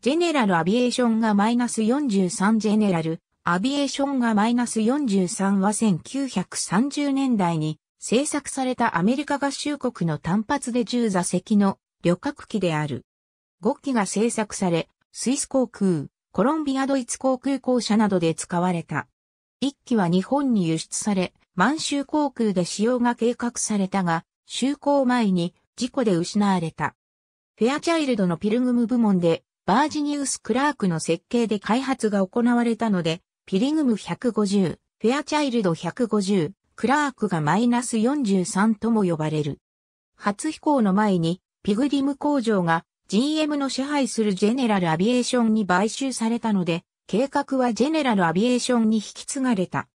ジェネラルアビエーションがマイナス43ジェネラルアビエーションがマイナス43は1930年代に製作されたアメリカ合衆国の単発で10座席の旅客機である。5機が製作され、スイス航空、コロンビアドイツ航空公社などで使われた。1機は日本に輸出され、満州航空で使用が計画されたが、就航前に事故で失われた。フェアチャイルドのピルグム部門でバージニウス・クラークの設計で開発が行われたので、ピリグム150、フェアチャイルド150、クラークがマイナス43とも呼ばれる。初飛行の前に、ピグリム工場が GM の支配するジェネラルアビエーションに買収されたので、計画はジェネラルアビエーションに引き継がれた。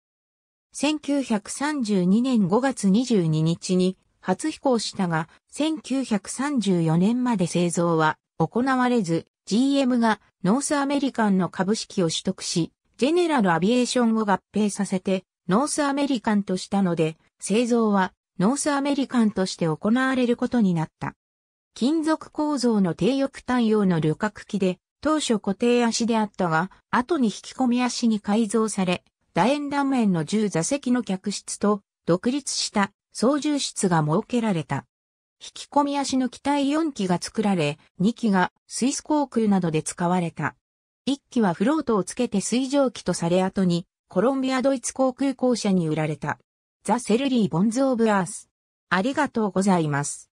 1932年5月22日に初飛行したが、1934年まで製造は行われず、GM がノースアメリカンの株式を取得し、ジェネラルアビエーションを合併させて、ノースアメリカンとしたので、製造はノースアメリカンとして行われることになった。金属構造の低翼対応の旅客機で、当初固定足であったが、後に引き込み足に改造され、楕円断面の10座席の客室と独立した操縦室が設けられた。引き込み足の機体4機が作られ、2機がスイス航空などで使われた。1機はフロートをつけて水蒸気とされ後に、コロンビアドイツ航空公社に売られた。ザ・セルリー・ボンズ・オブ・アース。ありがとうございます。